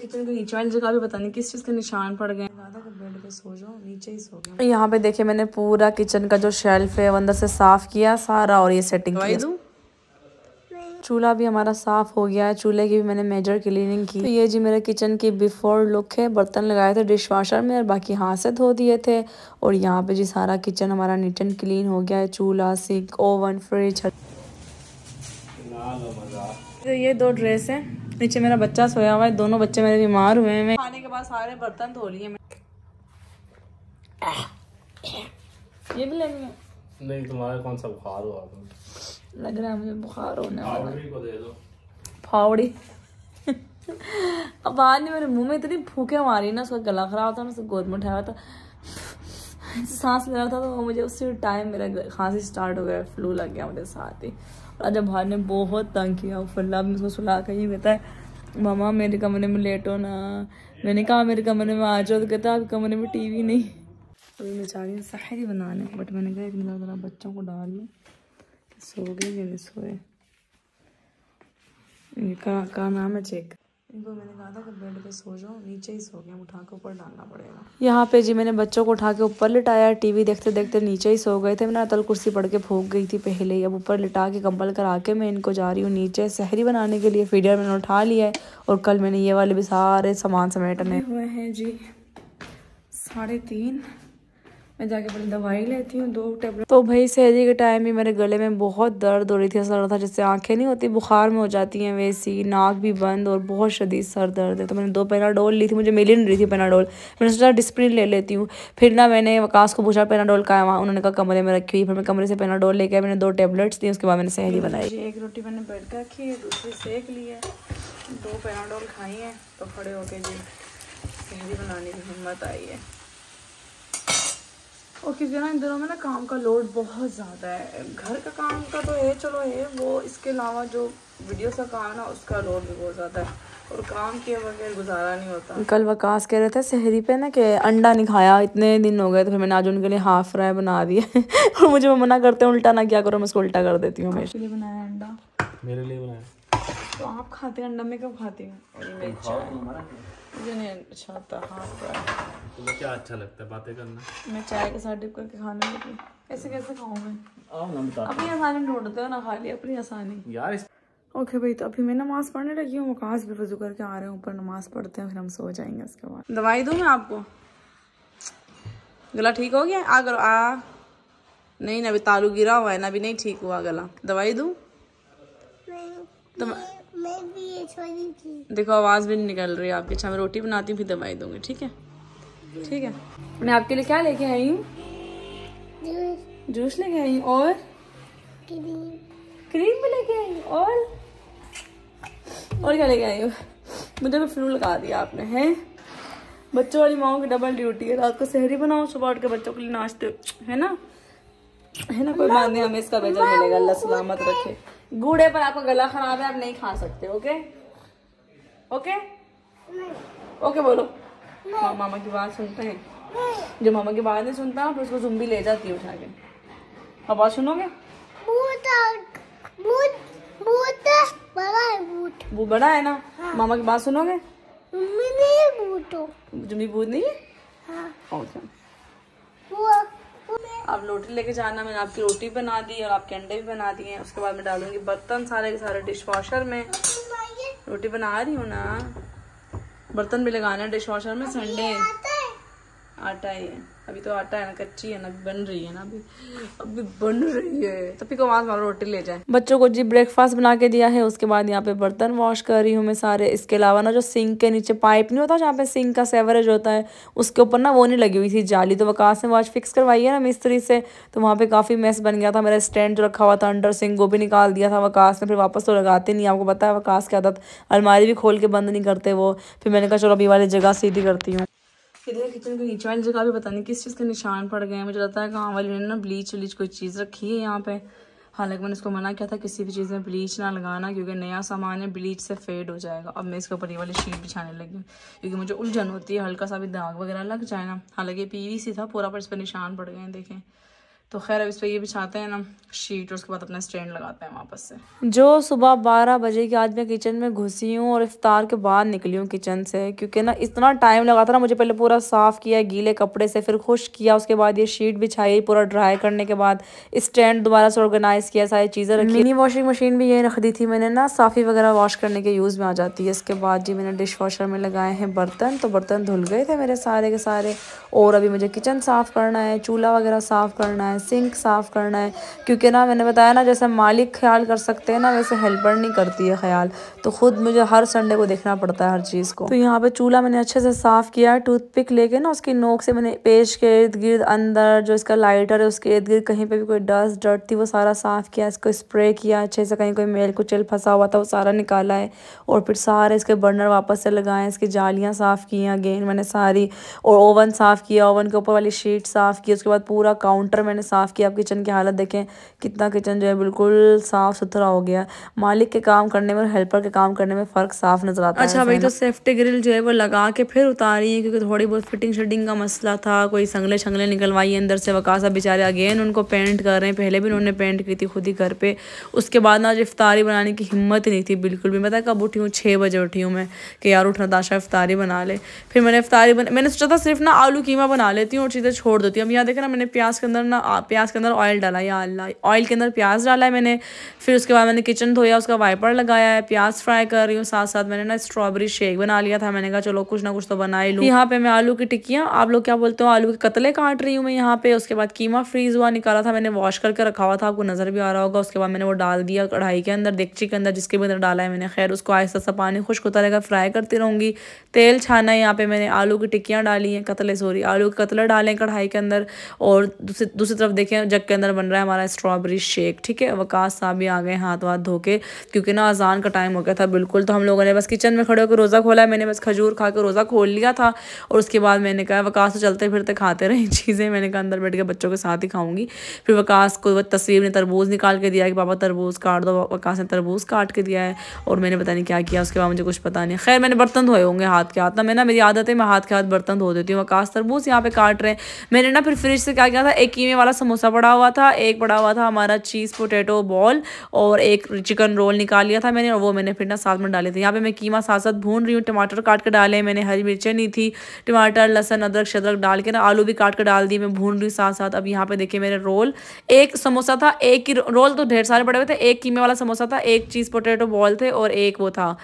Kitchen के निशान पड़ गए तो पे यहाँ पे देखिए मैंने पूरा किचन का जो शेल्फ है अंदर से साफ किया सारा और ये सेटिंग की चूल्हा भी हमारा साफ हो गया है चूल्हे की भी मैंने मेजर क्लीनिंग की तो ये जी मेरे किचन की बिफोर लुक है बर्तन लगाए थे डिश वाशर में और बाकी हाथ से धो दिए थे और यहाँ पे जी सारा किचन हमारा नीट एंड क्लीन हो गया है चूल्हा सिंक ओवन फ्रिज तो ये दो ड्रेस है नीचे मेरा बच्चा सोया हुआ है दोनों बच्चे मेरे बीमार हुए हैं खाने के बाद सारे बर्तन धो लिए मैं ये भी लेंगे नहीं तुम्हारे कौन सा बुखार हुआ तुम लग रहा है मुझे बुखार होने वाला फावड़ी अब आज ने मेरे मुंह में इतनी भूखे मारी ना उसका गला खराब था मैं गोद में उठाया था सांस ले रहा था तो वो मुझे उसी टाइम मेरा खांसी स्टार्ट हो गया फ्लू लग गया मुझे साथ ही और जब भाई ने बहुत तंग किया फुल्ला में उसको सुला कर ये कहता है मामा मेरे कमरे में लेट हो ना मैंने कहा मेरे कमरे में आ जाओ तो कहता आपके कमरे में टीवी नहीं अभी मैं चाह रही हूँ शायरी बनाने बट मैंने कहा इतना ज़रा बच्चों को डाल लूँ सो गए मेरे सोए इनका का नाम है चेक यहाँ पे जी मैंने बच्चों को उठा के ऊपर लिटाया टीवी देखते देखते नीचे ही सो गए थे मैंने अतल कुर्सी पड़ के फूक गई थी पहले ही अब ऊपर लिटा के कंबल करा के मैं इनको जा रही हूँ नीचे सहरी बनाने के लिए फीडर मैंने उठा लिया है और कल मैंने ये वाले भी सारे सामान समेटने हुए हैं जी साढ़े तीन मैं जाके पहले दवाई लेती हूँ दो टेबलेट तो भाई सर्दी के टाइम भी मेरे गले में बहुत दर्द हो रही थी ऐसा लग रहा था जैसे आंखें नहीं होती बुखार में हो जाती हैं वैसी नाक भी बंद और बहुत शदीद सर दर्द है तो मैंने दो पेनाडोल ली थी मुझे मिली नहीं रही थी पेनाडोल मैंने सोचा डिस्प्रिन ले लेती हूँ फिर ना मैंने वकास को पूछा पेनाडोल का वहाँ उन्होंने कहा कमरे में रखी हुई फिर मैं कमरे से पेनाडोल लेके मैंने दो टेबलेट्स दी उसके बाद मैंने सहरी बनाई एक रोटी मैंने बैठ कर रखी है दूसरी सेक ली है दो पेनाडोल खाई है तो खड़े होके जी सहरी बनाने की हिम्मत आई है और क्योंकि ना इन दिनों में ना काम का लोड बहुत ज़्यादा है घर का काम का तो है चलो है वो इसके अलावा जो वीडियो का काम है ना उसका लोड भी बहुत ज़्यादा है और काम के बगैर गुजारा नहीं होता कल वकास कह रहे थे शहरी पे ना कि अंडा नहीं खाया इतने दिन हो गए तो फिर मैंने आज उनके लिए हाफ फ्राई बना दिया और मुझे वो मना करते हैं उल्टा ना क्या करो मैं उसको उल्टा कर देती हूँ मेरे लिए बनाया अंडा मेरे लिए बनाया तो आप खाते हैं अंडा मैं कब खाती हूँ मुझे नहीं अच्छा लगता हाँ तुम्हें क्या अच्छा लगता है बातें करना मैं चाय के साथ डिप करके खाने लगी ऐसे कैसे खाऊँ मैं अपनी आसानी ढूंढते हो ना खाली अपनी आसानी यार इस... ओके भाई तो अभी मैं नमाज पढ़ने लगी हूँ मकाज भी वजू करके आ रहे हैं ऊपर नमाज पढ़ते हैं फिर हम सो जाएंगे उसके बाद दवाई दूँ मैं आपको गला ठीक हो गया आ करो आ नहीं ना अभी तालू गिरा हुआ है ना अभी नहीं ठीक हुआ गला दवाई दूँ तो मैं भी देखो आवाज़ भी नहीं निकल रही है आपकी अच्छा मैं रोटी बनाती हूँ फिर दवाई दूंगी ठीक है ठीक है मैं आपके लिए क्या लेके आई हूँ जूस लेके आई और क्रीम भी लेके आई और और क्या लेके आई मुझे भी फ्लू लगा दिया आपने है बच्चों वाली माओ की डबल ड्यूटी है रात को सहरी बनाओ सुबह उठ के बच्चों के लिए नाश्ते है ना है ना कोई बात नहीं हमें इसका बेजा मिलेगा अल्लाह सलामत रखे गूड़े पर आपका गला खराब है आप नहीं खा सकते ओके ओके ओके बोलो हाँ मामा की बात सुनते हैं जो मामा की बात नहीं सुनता फिर उसको जुम्बी ले जाती है उठा के अब बात सुनोगे वो बड़ा है ना हाँ। मामा की बात सुनोगे जुम्बी भूत नहीं है हाँ। अब रोटी लेके जाना मैंने आपकी रोटी बना दी और आपके अंडे भी बना दिए उसके बाद मैं डालूंगी बर्तन सारे के सारे डिश वॉशर में रोटी बना रही हूँ ना बर्तन भी लगाना है डिश वॉशर में संडे आटा ये अभी तो आटा है ना कच्ची है ना बन रही है ना अभी अभी बन रही है तभी को वहाँ रोटी ले जाए बच्चों को जी ब्रेकफास्ट बना के दिया है उसके बाद यहाँ पे बर्तन वॉश कर रही हूँ मैं सारे इसके अलावा ना जो सिंक के नीचे पाइप नहीं होता जहाँ पे सिंक का सेवरेज होता है उसके ऊपर ना वो नहीं लगी हुई थी जाली तो वकास ने वॉश फिक्स करवाई है ना मिस्त्री से तो वहाँ पे काफ़ी मेस बन गया था मेरा स्टैंड जो रखा हुआ था अंडर सिंक वो भी निकाल दिया था वकास ने फिर वापस तो लगाते नहीं आपको पता है वकास की आदत अलमारी भी खोल के बंद नहीं करते वो फिर मैंने कहा चलो अभी वाली जगह सीधी करती हूँ इधर किचन के नीचे वाली जगह भी पता नहीं किस चीज़ के निशान पड़ गए हैं मुझे लगता है गाँव वाली ने ना ब्लीच व्लीच कोई चीज़ रखी है यहाँ पे हालांकि मैंने उसको मना किया था किसी भी चीज़ में ब्लीच ना लगाना क्योंकि नया सामान है ब्लीच से फेड हो जाएगा अब मैं इसके ऊपर ये वाली शीट बिछाने लगी हूँ क्योंकि मुझे उलझन होती है हल्का सा भी दाग वगैरह लग जाए ना हालांकि पी था पूरा पर इस पर निशान पड़ गए हैं देखें तो खैर अब इस पर ये बिछाते हैं ना शीट और उसके बाद अपना स्टैंड लगाते हैं वापस से जो सुबह बारह बजे के आज मैं किचन में घुसी हूँ और इफ्तार के बाद निकली हूँ किचन से क्योंकि ना इतना टाइम लगा था ना मुझे पहले पूरा साफ़ किया गीले कपड़े से फिर खुश किया उसके बाद ये शीट बिछाई पूरा ड्राई करने के बाद स्टैंड दोबारा से ऑर्गेनाइज़ किया सारी चीज़ें रखी मिनी वॉशिंग मशीन भी यही रख दी थी मैंने ना साफ़ी वगैरह वॉश करने के यूज़ में आ जाती है इसके बाद जी मैंने डिश वॉशर में लगाए हैं बर्तन तो बर्तन धुल गए थे मेरे सारे के सारे और अभी मुझे किचन साफ़ करना है चूल्हा वगैरह साफ़ करना है सिंक साफ़ करना है क्योंकि ना मैंने बताया ना जैसे मालिक ख्याल कर सकते हैं ना वैसे हेल्पर नहीं करती है ख्याल तो ख़ुद मुझे हर संडे को देखना पड़ता है हर चीज़ को तो यहाँ पे चूल्हा मैंने अच्छे से साफ़ किया है टूथपिक लेके ना उसकी नोक से मैंने पेश के इर्द गिर्द अंदर जो इसका लाइटर है उसके इर्द गिर्द कहीं पर भी कोई डस्ट डर्ट थी वो सारा साफ़ किया इसको स्प्रे किया अच्छे से कहीं कोई मेल कुचेल फंसा हुआ था वो सारा निकाला है और फिर सारे इसके बर्नर वापस से लगाए इसकी जालियाँ साफ़ की अगेन मैंने सारी और ओवन साफ़ किया ओवन के ऊपर वाली शीट साफ़ की उसके बाद पूरा काउंटर मैंने साफ़ किया आप किचन की हालत देखें कितना किचन जो है बिल्कुल साफ़ सुथरा हो गया मालिक के काम करने में और हेल्पर के काम करने में फ़र्क साफ नज़र आता अच्छा है अच्छा भाई तो सेफ्टी ग्रिल जो है वो लगा के फिर उतारी है क्योंकि थोड़ी बहुत फिटिंग शटिंग का मसला था कोई संगले शंगले निकलवाई अंदर से वकासा बेचारे अगेन उनको पेंट कर रहे हैं पहले भी उन्होंने पेंट की थी खुद ही घर पर उसके बाद ना आज इफ्तारी बनाने की हिम्मत ही नहीं थी बिल्कुल भी मैं तो कब उठी हूँ छः बजे उठी हूँ मैं कि यार उठना दाशा इफ्तारी बना ले फिर मैंने इफ्तारी बना मैंने सोचा था सिर्फ ना आलू कीमा बना लेती हूँ और चीज़ें छोड़ देती हूँ अब यहाँ देखे ना मैंने प्याज के अंदर ना प्याज के अंदर ऑयल डाला या अल्लाह ऑयल के अंदर प्याज डाला है मैंने फिर उसके बाद मैंने किचन धोया उसका वाइपर लगाया है प्याज फ्राई कर रही हूँ साथ साथ मैंने ना स्ट्रॉबेरी शेक बना लिया था मैंने कहा चलो कुछ ना कुछ तो बना ही लूँ यहाँ पे मैं आलू की टिक्कियाँ आप लोग क्या बोलते हो आलू के कतले काट रही हूँ मैं यहाँ पे उसके बाद कीमा फ्रीज हुआ निकाला था मैंने वॉश करके रखा हुआ था आपको नज़र भी आ रहा होगा उसके बाद मैंने वो डाल दिया कढ़ाई के अंदर देखची के अंदर जिसके भी अंदर डाला है मैंने खैर उसको आहिस्ता सा पानी खुश्क रहेगा फ्राई करती रहूँगी तेल छाना है यहाँ पे मैंने आलू की टिक्कियाँ डाली हैं कतले सॉरी आलू के कतले डाले कढ़ाई के अंदर और दूसरी दूसरी तरफ देखें जग के अंदर बन रहा है हमारा स्ट्रॉबेरी शेक ठीक है वकाश साहब भी आ गए हाथ वाथ धो के क्योंकि ना अजान का टाइम हो गया था बिल्कुल तो हम लोगों ने बस किचन में खड़े होकर रोज़ा खोला मैंने बस खजूर खा के रोज़ा खोल लिया था और उसके बाद मैंने कहा वकास तो चलते फिरते खाते रहे चीज़ें मैंने कहा अंदर बैठ के बच्चों के साथ ही खाऊंगी फिर वकास को तस्वीर ने तरबूज निकाल के दिया कि पापा तरबूज काट दो वकास ने तरबूज काट के दिया है और मैंने पता नहीं क्या किया उसके बाद मुझे कुछ पता नहीं खैर मैंने बर्तन धोए होंगे हाथ के हाथ ना मैं ना मेरी आदत है मैं हाथ के हाथ बर्तन धो देती हूँ वकास तरबूज यहाँ पे काट रहे हैं मैंने ना फिर फ्रिज से क्या किया था एक कीमे वाला का समोसा पड़ा हुआ था एक पड़ा हुआ था हमारा चीज़ पोटैटो बॉल और एक चिकन रोल निकाल लिया था मैंने और वो मैंने फिर ना साथ में डाले थे यहाँ पे मैं कीमा साथ साथ भून रही हूँ टमाटर काट कर डाले मैंने हरी मिर्चें नहीं थी टमाटर लहसन अदरक शदरक डाल के ना आलू भी काट कर डाल दिए मैं भून रही हूँ साथ साथ अब यहाँ पे देखिए मेरे रोल एक समोसा था एक रोल तो ढेर सारे पड़े हुए थे एक कीमे वाला समोसा था एक चीज़ पोटैटो बॉल थे और एक वो था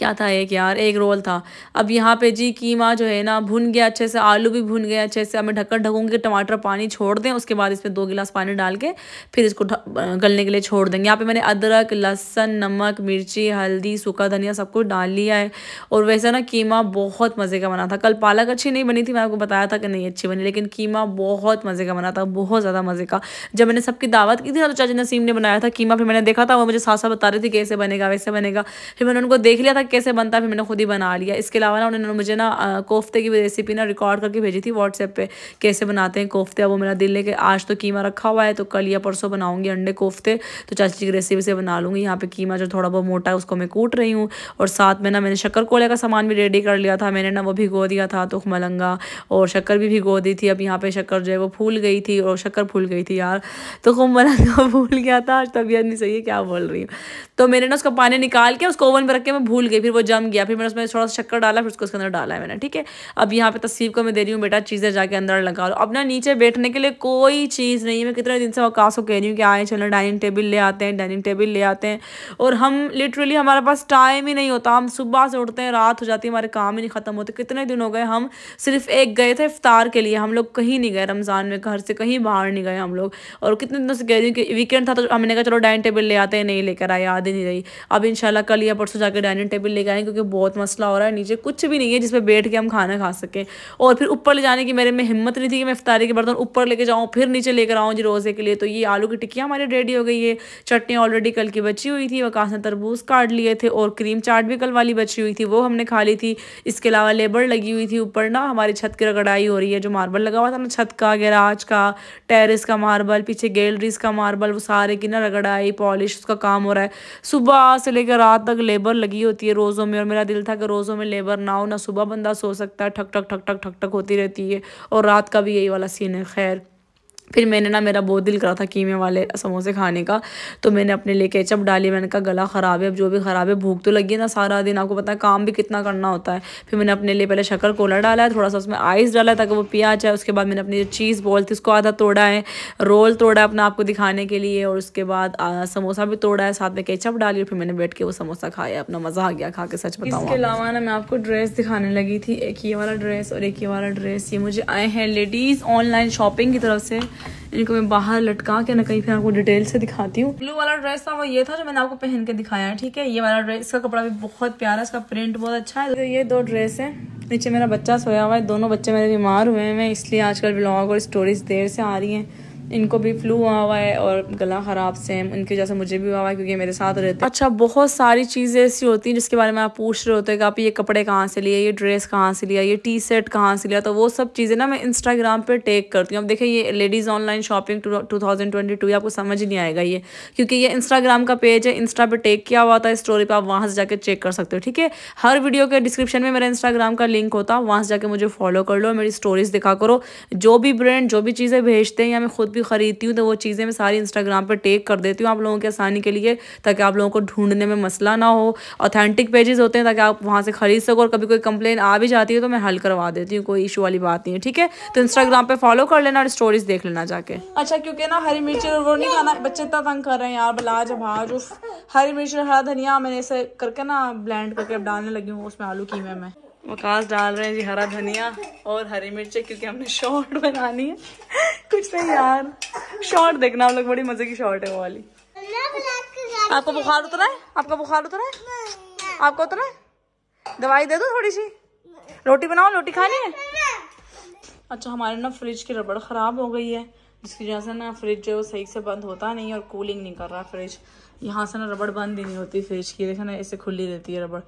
क्या था एक यार एक रोल था अब यहाँ पे जी कीमा जो है ना भुन गया अच्छे से आलू भी भुन गया अच्छे से हमें ढक्कन ढकूंगे टमाटर पानी छोड़ दें उसके बाद इसमें दो गिलास पानी डाल के फिर इसको गलने के लिए छोड़ देंगे यहाँ पे मैंने अदरक लहसन नमक मिर्ची हल्दी सूखा धनिया सब कुछ डाल लिया है और वैसा ना कीमा बहुत मज़े का बना था कल पालक अच्छी नहीं बनी थी मैंने आपको बताया था कि नहीं अच्छी बनी लेकिन कीमा बहुत मज़े का बना था बहुत ज़्यादा मज़े का जब मैंने सबकी दावत की थी ना तो चाचा नसीम ने बनाया था कीमा फिर मैंने देखा था वो मुझे साथ साथ बता रही थी कैसे बनेगा वैसे बनेगा फिर मैंने उनको देख लिया था कैसे बनता है फिर मैंने खुद ही बना लिया इसके अलावा ना उन्होंने मुझे ना कोफ्ते की रेसिपी ना रिकॉर्ड करके भेजी थी व्हाट्सएप पर कैसे बनाते हैं कोफ्ते वो मेरा दिल है कि आज तो कीमा रखा हुआ है तो कल या परसों बनाऊँगी अंडे कोफ्ते तो चाची की रेसिपी से बना लूँगी यहाँ पर कीमा जो थोड़ा बहुत मोटा है उसको मैं कूट रही हूँ और साथ में ना मैंने शक्कर कोले का सामान भी रेडी कर लिया था मैंने ना वो भिगो दिया था तो मलंगा और शक्कर भी भिगो दी थी अब यहाँ पे शक्कर जो है वो फूल गई थी और शक्कर फूल गई थी यार तो खुम मलंगा भूल गया था आज तबीयत नहीं सही है क्या बोल रही हूँ तो मैंने ना उसका पानी निकाल के उसको ओवन पर रख के मैं भूल गई फिर वो जम गया फिर मैंने उसमें थोड़ा सा शक्कर डाला फिर उसको उसके अंदर डाला है मैंने ठीक है अब यहाँ पे तस्वीर को मैं दे रही हूँ बेटा चीज़ें जाके अंदर लगा लो अपना नीचे बैठने के लिए कोई चीज़ नहीं है मैं कितने दिन से अवकाश को कह रही हूँ कि आए चलो डाइनिंग टेबल ले आते हैं डाइनिंग टेबल ले आते हैं और हम लिटरली हमारे पास टाइम ही नहीं होता हम सुबह से उठते हैं रात हो जाती है हमारे काम ही नहीं ख़त्म होते कितने दिन हो गए हम सिर्फ एक गए थे इफ्तार के लिए हम लोग कहीं नहीं गए रमज़ान में घर से कहीं बाहर नहीं गए हम लोग और कितने दिनों से कह रही हूँ कि वीकेंड था तो हमने कहा चलो डाइनिंग टेबल ले आते हैं नहीं लेकर आए याद ही नहीं रही अब इन कल या परसों जाकर डाइनिंग टेबल भी लेके आए क्योंकि बहुत मसला हो रहा है नीचे कुछ भी नहीं है जिसमें बैठ के हम खाना खा सकें और फिर ऊपर ले जाने की मेरे में हिम्मत नहीं थी कि मैं इफ्तारी के बर्तन ऊपर लेके जाऊँ फिर नीचे लेकर आऊँ जी रोज़े के लिए तो ये आलू की टिक्कियाँ हमारी रेडी हो गई है चटनी ऑलरेडी कल की बची हुई थी वकाश ने तरबूज काट लिए थे और क्रीम चाट भी कल वाली बची हुई थी वो हमने खा ली थी इसके अलावा लेबर लगी हुई थी ऊपर ना हमारी छत की रगड़ाई हो रही है जो मार्बल लगा हुआ था ना छत का गैराज का टेरिस का मार्बल पीछे गैलरीज का मार्बल वो सारे की ना रगड़ाई पॉलिश उसका काम हो रहा है सुबह से लेकर रात तक लेबर लगी होती है है रोज़ों में और मेरा दिल था कि रोज़ों में लेबर ना हो ना सुबह बंदा सो सकता है ठक ठक ठक ठक ठक ठक होती रहती है और रात का भी यही वाला सीन है खैर फिर मैंने ना मेरा बहुत दिल करा था कीमे वाले समोसे खाने का तो मैंने अपने लिए केचप डाली मैंने कहा गला ख़राब है अब जो भी ख़राब है भूख तो लगी है ना सारा दिन आपको पता है काम भी कितना करना होता है फिर मैंने अपने लिए पहले शक्कर कोला डाला है थोड़ा सा उसमें आइस डाला है ताकि वो पिया जाए उसके बाद मैंने अपनी जो चीज़ बॉल थी उसको आधा तोड़ा है रोल तोड़ा है अपना आपको दिखाने के लिए और उसके बाद समोसा भी तोड़ा है साथ में केचप डाली और फिर मैंने बैठ के वो समोसा खाया अपना मज़ा आ गया खा के सच बताऊँ इसके अलावा ना मैं आपको ड्रेस दिखाने लगी थी एक ही वाला ड्रेस और एक ही वाला ड्रेस ये मुझे आए हैं लेडीज़ ऑनलाइन शॉपिंग की तरफ से इनको मैं बाहर लटका के ना कहीं फिर आपको डिटेल से दिखाती हूँ ब्लू वाला ड्रेस था वो ये था जो मैंने आपको पहन के दिखाया है ठीक है ये वाला ड्रेस इसका कपड़ा भी बहुत प्यारा इसका प्रिंट बहुत अच्छा है तो ये दो ड्रेस है नीचे मेरा बच्चा सोया हुआ है दोनों बच्चे मेरे बीमार हुए हैं इसलिए आजकल ब्लॉग और स्टोरीज देर से आ रही है इनको भी फ्लू हुआ हुआ है और गला ख़राब से इनकी वजह से मुझे भी हुआ हुआ है क्योंकि मेरे साथ रहते अच्छा बहुत सारी चीज़ें ऐसी होती हैं जिसके बारे में आप पूछ रहे होते हैं कि आप ये कपड़े कहाँ से लिए ये ड्रेस कहाँ से लिया ये टी शर्ट कहाँ से लिया तो वो सब चीज़ें ना मैं इंस्टाग्राम पर टेक करती हूँ अब देखिए ये ladies online shopping two thousand twenty two आपको समझ नहीं आएगा ये क्योंकि ये इंस्टाग्राम का पेज है इंस्टा पर टेक किया हुआ था स्टोरी पर आप वहाँ से जाकर चेक कर सकते हो ठीक है हर वीडियो के डिस्क्रिप्शन में मेरा इंस्टाग्राम का लिंक होता है वहाँ से जाकर मुझे फॉलो कर लो मेरी स्टोरीज़ दिखा करो जो भी ब्रांड जो भी चीज़ें भेजते हैं या मैं खुद भी भी ख़रीदती हूँ तो वो चीज़ें मैं सारी इंस्टाग्राम पर टेक कर देती हूँ आप लोगों की आसानी के लिए ताकि आप लोगों को ढूंढने में मसला ना हो ऑथेंटिक पेजेस होते हैं ताकि आप वहाँ से ख़रीद सको और कभी कोई कंप्लेन आ भी जाती है तो मैं हल करवा देती हूँ कोई इशू वाली बात नहीं है ठीक है तो इंस्टाग्राम पर फॉलो कर लेना और स्टोरीज देख लेना जाके अच्छा क्योंकि ना हरी मिर्च वो नहीं खाना बच्चे इतना तंग कर रहे हैं यार बलाज भाज हरी मिर्च हरा धनिया मैंने इसे करके ना ब्लेंड करके डालने लगी हूँ उसमें आलू कीमे में वकास डाल रहे हैं जी हरा धनिया और हरी मिर्चे क्योंकि हमने शॉर्ट बनानी है कुछ नहीं यार शॉर्ट देखना हम लोग बड़ी मजे की शॉर्ट है वो वाली आपको बुखार उतरा है आपका बुखार उतरा है आपको उतरा है दवाई दे दो थोड़ी सी रोटी बनाओ रोटी खानी है अच्छा हमारे ना फ्रिज की रबड़ ख़राब हो गई है जिसकी वजह से ना फ्रिज जो सही से बंद होता नहीं और कूलिंग नहीं कर रहा फ्रिज यहाँ से ना रबड़ बंद ही नहीं होती फ्रिज की देखा ना इसे खुली रहती है रबड़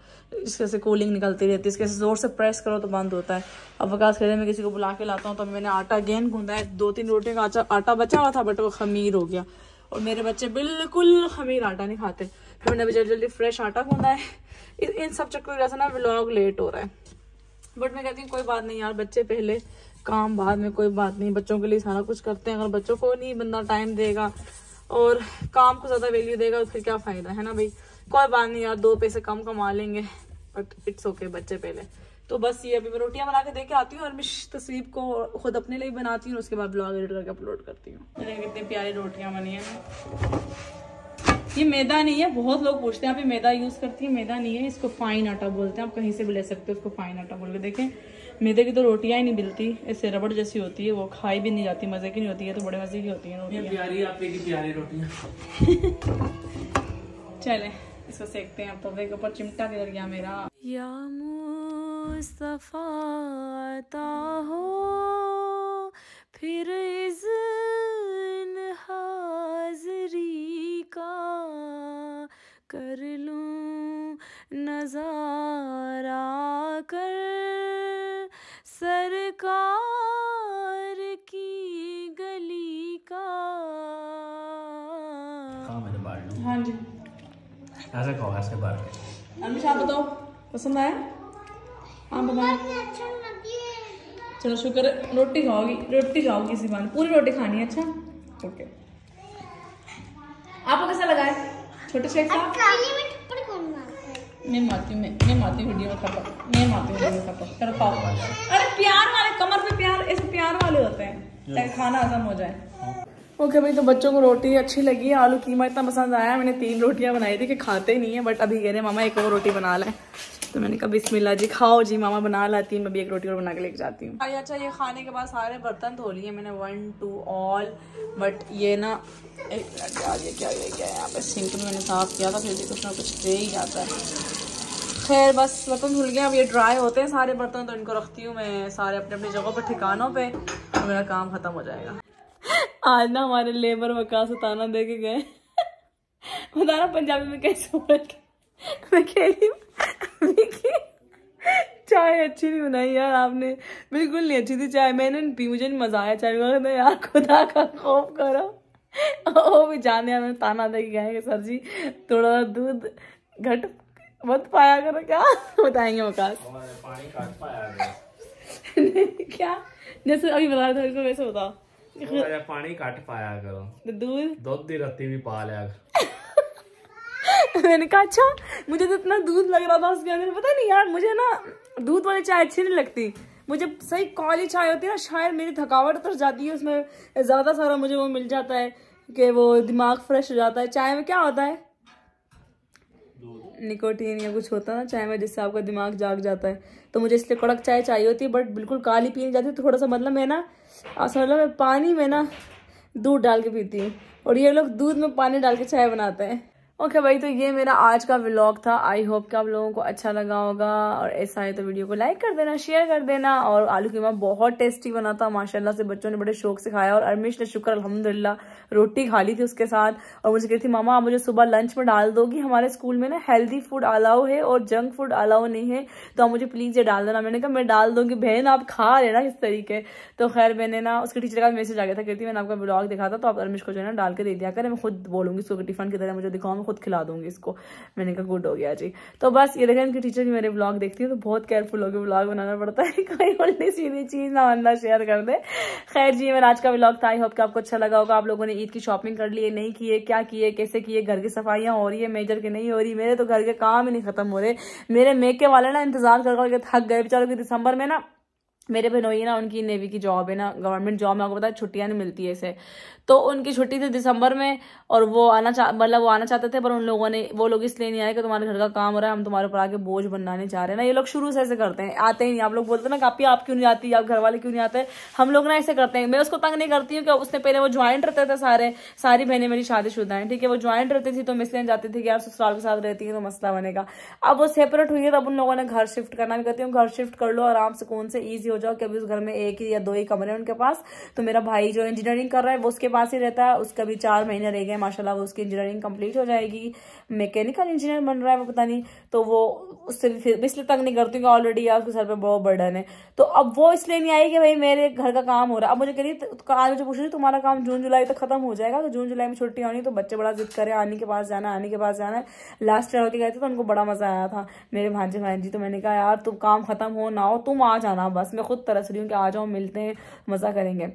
इसके से कूलिंग निकलती रहती है इसके से ज़ोर से प्रेस करो तो बंद होता है अब वकास कहते हैं मैं किसी को बुला के लाता हूँ तो मैंने आटा गेंद गूंदा है दो तीन रोटियों का आटा आटा बचा हुआ था बट वो खमीर हो गया और मेरे बच्चे बिल्कुल खमीर आटा नहीं खाते तो मैंने अभी जल्दी जल्दी फ्रेश आटा गूंदा है इन सब चक्कर की वजह से ना ब्लॉग लेट हो रहा है बट मैं कहती हूँ कोई बात नहीं यार बच्चे पहले काम बाद में कोई बात नहीं बच्चों के लिए सारा कुछ करते हैं अगर बच्चों को नहीं बंदा टाइम देगा और काम को ज़्यादा वैल्यू देगा उसके क्या फ़ायदा है ना भाई कोई बात नहीं यार दो पैसे कम कमा लेंगे बट इट्स ओके बच्चे पहले तो बस ये अभी मैं रोटियां बना के देके आती हूँ और मैं तस्वीर को खुद अपने लिए बनाती हूँ उसके बाद ब्लॉग एडिट करके अपलोड करती हूँ कितनी प्यारी रोटियां बनी है ये मैदा नहीं है बहुत लोग पूछते हैं आप मैदा यूज़ करती है मैदा नहीं है इसको फाइन आटा बोलते हैं आप कहीं से भी ले सकते हो उसको फाइन आटा बोल के देखें मैदे की तो रोटियां ही नहीं मिलती ऐसे रबड़ जैसी होती है वो खाई भी नहीं जाती मज़े की नहीं होती है तो बड़े मज़े की होती है रोटियां प्यारी आपके की प्यारी रोटियां चले इसको सेकते हैं तवे के ऊपर चिमटा गिर गया मेरा या मुस्तफ़ा हो फिर इज़्न हाजरी का कर लूं नज़ारा ऐसे कहो ऐसे बार अमिश आप बताओ पसंद आया हाँ बताओ अच्छा चलो शुक्र रोटी खाओगी रोटी खाओगी इसी बार पूरी रोटी खानी है अच्छा ओके आपको कैसा लगा है छोटे शेख साहब अच्छा, मैं माती हूँ मैं मैं माती वीडियो में थप्पड़ मैं माती वीडियो में थप्पड़ करो पाओ अरे प्यार वाले कमर पे प्यार ऐसे प्यार वाले होते हैं चाहे खाना हजम हो जाए हाँ। ओके okay, भाई तो बच्चों को रोटी अच्छी लगी है आलू कीमा इतना पसंद आया मैंने तीन रोटियां बनाई थी कि खाते नहीं है बट अभी कह रहे मामा एक और रोटी बना लें तो मैंने कहा बिस्मिल्लाह जी खाओ जी मामा बना लाती हूँ मैं भी एक रोटी और बना के लेके जाती हूँ भाई अच्छा ये खाने के बाद सारे बर्तन धो लिए मैंने वन टू ऑल बट ये ना एक मिनट क्या ये क्या ये क्या यहाँ पे सिंक में मैंने साफ किया था फिर भी कुछ ना कुछ दे ही जाता है खैर बस बर्तन धुल गए अब ये ड्राई होते हैं सारे बर्तन तो इनको रखती हूँ मैं सारे अपने अपनी जगहों पर ठिकानों पर तो मेरा काम ख़त्म हो जाएगा आज ना हमारे लेबर वकास ताना दे के गए बता तो ना पंजाबी में कैसे चाय अच्छी नहीं बनाई यार आपने बिल्कुल नहीं अच्छी थी चाय मैंने नहीं पी मुझे नहीं मजा आया चाय में यार खुदा का खौफ करो ओ भी जाने हमें ताना दे के गए सर जी थोड़ा दूध घट मत पाया करो क्या बताएंगे वकास पानी क्या जैसे अभी बता रहे थे वैसे बताओ दूध मैंने कहा अच्छा मुझे तो इतना दूध लग रहा था उसके अंदर पता नहीं यार मुझे ना दूध वाली चाय अच्छी नहीं लगती मुझे सही काली चाय होती है ना शायद मेरी थकावट उतर जाती है उसमें ज़्यादा सारा मुझे वो मिल जाता है कि वो दिमाग फ्रेश हो जाता है चाय में क्या होता है निकोटीन या कुछ होता है ना चाय में जिससे आपका दिमाग जाग जाता है तो मुझे इसलिए कड़क चाय चाहिए होती है बट बिल्कुल काली पी नहीं जाती थोड़ा सा मतलब है ना और में पानी में ना दूध डाल के पीती हूँ और ये लोग दूध में पानी डाल के चाय बनाते हैं ओके भाई तो ये मेरा आज का व्लॉग था आई होप कि आप लोगों को अच्छा लगा होगा और ऐसा है तो वीडियो को लाइक कर देना शेयर कर देना और आलू कीमा बहुत टेस्टी बना था माशाल्लाह से बच्चों ने बड़े शौक से खाया और अरमिश ने शुक्र अल्हम्दुलिल्लाह रोटी खा ली थी उसके साथ और मुझे कह थी मामा आप मुझे सुबह लंच में डाल दोगी हमारे स्कूल में ना हेल्दी फूड अलाउ है और जंक फूड अलाउ नहीं है तो आप मुझे प्लीज़ ये डाल देना मैंने कहा मैं डाल दूँगी बहन आप खा रहे ना इस तरीके तो खैर मैंने ना उसके टीचर का मैसेज आ गया था कहती मैंने आपका ब्लॉग दिखा था तो आप अरमिश को जो है ना डाल के दे दिया करें मैं खुद बोलूँगी उसको टिफिन की तरह मुझे दिखाओ खुद खिला दूंगी इसको मैंने कहा गुड हो गया जी तो बस ये देखा इनकी टीचर भी मेरे ब्लॉग देखती है तो बहुत केयरफुल होकर ब्लॉग बनाना पड़ता है कोई उल्टी सीधी चीज़ ना बंदा शेयर कर दे खैर जी मेरा आज का ब्लॉग था आई होप कि आपको अच्छा लगा होगा आप लोगों ने ईद की शॉपिंग कर ली है नहीं किए क्या किए कैसे किए घर की सफाइयाँ हो रही है मेजर की नहीं हो रही मेरे तो घर के काम ही नहीं खत्म हो रहे मेरे मेके वाले ना इंतजार कर करके थक गए बेचारों की दिसंबर में ना मेरे बहनोई ना उनकी नेवी की जॉब है ना गवर्नमेंट जॉब में आपको पता है छुट्टियां नहीं मिलती है इसे तो उनकी छुट्टी थी दिसंबर में और वो आना चाह मतलब वो आना चाहते थे पर उन लोगों ने वो लोग इसलिए नहीं आए कि तुम्हारे घर का काम हो रहा है हम तुम्हारे ऊपर आके बोझ बनाने चाह रहे हैं ना ये लोग शुरू से ऐसे करते हैं आते ही नहीं आप लोग बोलते ना कापी आप क्यों नहीं आती आप घर वाले क्यों नहीं आते हम लोग ना ऐसे करते हैं मैं उसको तंग नहीं करती हूँ कि उसने पहले वो ज्वाइंट रहते थे सारे सारी बहनें मेरी शुदा है ठीक है वो ज्वाइंट रहती थी तो मैं इसलिए जाती थी कि यार ससुराल के साथ रहती है तो मसला बनेगा अब वो सेपरेट हुई है तब उन लोगों ने घर शिफ्ट करना भी कहती हूँ घर शिफ्ट कर लो आराम से कौन से ईजी हो जाओ कि अभी उस घर में एक ही या दो ही कमरे हैं उनके पास तो मेरा भाई जो इंजीनियरिंग कर रहा है वो उसके पास ही रहता है उसका भी चार महीने रह गए माशाल्लाह वो उसकी इंजीनियरिंग कंप्लीट हो जाएगी मैकेनिकल इंजीनियर बन रहा है वो पता नहीं तो वो उससे भी फिर इसलिए तक नहीं करती हूँ ऑलरेडी यार उसके सर पर बहुत बर्डन है तो अब वो इसलिए नहीं आई कि भाई मेरे घर का काम हो रहा है अब मुझे कह रही तो तो आज मुझे पूछ रही तुम्हारा काम जून जुलाई तक खत्म हो जाएगा तो जून जुलाई में छुट्टी होनी तो बच्चे बड़ा जिद करें आने के पास जाना आने के पास जाना है लास्ट ईयर होती गए थे तो उनको बड़ा मजा आया था मेरे भांजे भांजी तो मैंने कहा यार तुम काम खत्म हो ना हो तुम आ जाना बस मैं खुद तरस रही हूँ कि आ जाओ मिलते हैं मजा करेंगे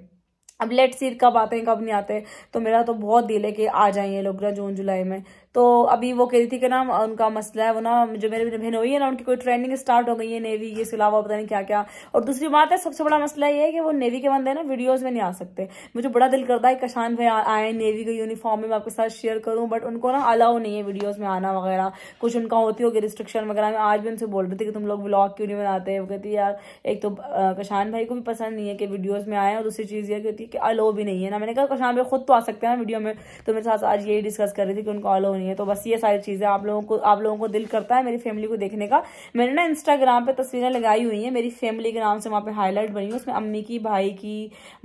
अब लेट सीर कब आते हैं कब नहीं आते तो मेरा तो बहुत दिल है कि आ जाए ये लोग ना जून जुलाई में तो अभी वो कह रही थी कि ना उनका मसला है वो ना जो मेरे बहनोई है ना उनकी कोई ट्रेनिंग स्टार्ट हो गई है नेवी के अलावा पता नहीं क्या क्या और दूसरी बात है सबसे बड़ा मसला ये है कि वो नेवी के बंदे ना वीडियोज में नहीं आ सकते मुझे बड़ा दिल करता है कशान भाई आए नेवी के यूनिफॉर्म में मैं आपके साथ शेयर करूँ बट उनको ना अलाउ नहीं है वीडियोज में आना वगैरह कुछ उनका होती होगी रिस्ट्रिक्शन वगैरह मैं आज भी उनसे बोल रही थी कि तुम लोग ब्लॉग क्यों नहीं बनाते वो कहती यार एक तो कशान भाई को भी पसंद नहीं है कि वीडियोज में आए और दूसरी चीज़ ये कहती है कि अलाउ भी नहीं है ना मैंने कहा कशान भाई खुद तो आ सकते हैं ना वीडियो में तो मेरे साथ आज यही डिस्कस कर रही थी कि उनको अलाउ नहीं है तो बस ये सारी चीज़ें आप लोगों को आप लोगों को दिल करता है मेरी फैमिली को देखने का मैंने ना इंस्टाग्राम पर तस्वीरें लगाई हुई हैं मेरी फैमिली के नाम से वहाँ पे हाईलाइट बनी हुई उसमें अम्मी की भाई की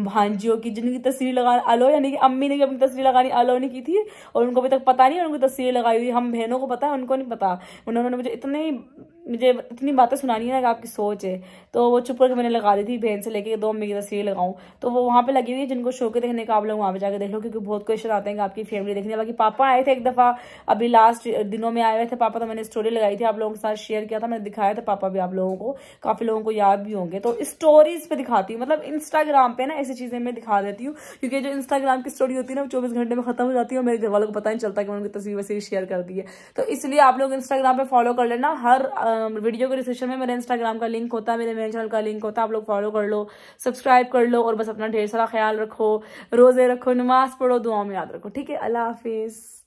भांजियों की जिनकी तस्वीर लगा अलो यानी कि अम्मी ने अपनी तस्वीर लगानी अलो ने की थी और उनको अभी तक पता नहीं उनकी तस्वीरें लगाई हुई हम बहनों को पता है उनको नहीं पता उन्होंने मुझे इतने मुझे इतनी बातें सुनानी है ना कि आपकी सोच है तो वो चुप करके मैंने लगा दी थी बहन से लेके दो अम्मी की तस्वीर लगाऊँ तो वो वहाँ पे लगी हुई है जिनको शो के देखने का आप लोग वहाँ पे जाकर देख लो क्योंकि बहुत क्वेश्चन आते हैं कि आपकी फैमिली देखने बाकी पापा आए थे एक दफ़ा अभी लास्ट दिनों में आए हुए थे पापा तो मैंने स्टोरी लगाई थी आप लोगों के साथ शेयर किया था मैंने दिखाया था पापा भी आप लोगों को काफ़ी लोगों को याद भी होंगे तो स्टोरीज पर दिखाती हूँ मतलब इंस्टाग्राम पर ना ऐसी चीज़ें मैं दिखा देती हूँ क्योंकि जो इंस्टाग्राम की स्टोरी होती है ना वो चौबीस घंटे में खत्म हो जाती है और मेरे घर वालों को पता नहीं चलता कि मैंने उनकी तस्वीर वैसे ही शेयर कर दी है तो इसलिए आप लोग इंस्टाग्राम पर फॉलो कर लेना हर वीडियो um, के डिस्क्रिप्शन में मेरा इंस्टाग्राम का लिंक होता है मेरे मेन चैनल का लिंक होता है आप लोग फॉलो कर लो सब्सक्राइब कर लो और बस अपना ढेर सारा ख्याल रखो रोज़े रखो नमाज पढ़ो दुआ में याद रखो ठीक है अल्लाह हाफिज़